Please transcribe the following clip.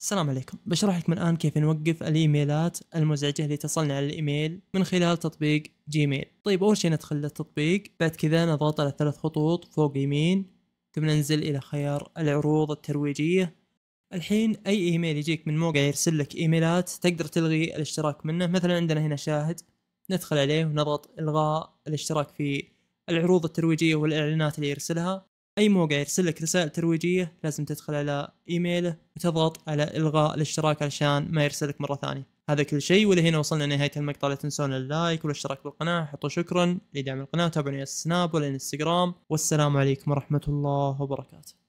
السلام عليكم بشرح لكم الآن كيف نوقف الإيميلات المزعجة اللي تصلنا على الإيميل من خلال تطبيق جيميل طيب أول شيء ندخل للتطبيق بعد كذا نضغط على ثلاث خطوط فوق يمين ثم ننزل إلى خيار العروض الترويجية الحين أي إيميل يجيك من موقع يرسل لك إيميلات تقدر تلغي الاشتراك منه مثلا عندنا هنا شاهد ندخل عليه ونضغط إلغاء الاشتراك في العروض الترويجية والإعلانات اللي يرسلها اي موقع يرسل لك رسائل ترويجيه لازم تدخل على ايميله وتضغط على الغاء الاشتراك علشان ما يرسلك مره ثانيه هذا كل شيء ولهنا وصلنا لنهايه المقطع لا تنسون اللايك والاشتراك بالقناه حطوا شكرا لدعم القناه تابعوني على السناب والانستغرام والسلام عليكم ورحمه الله وبركاته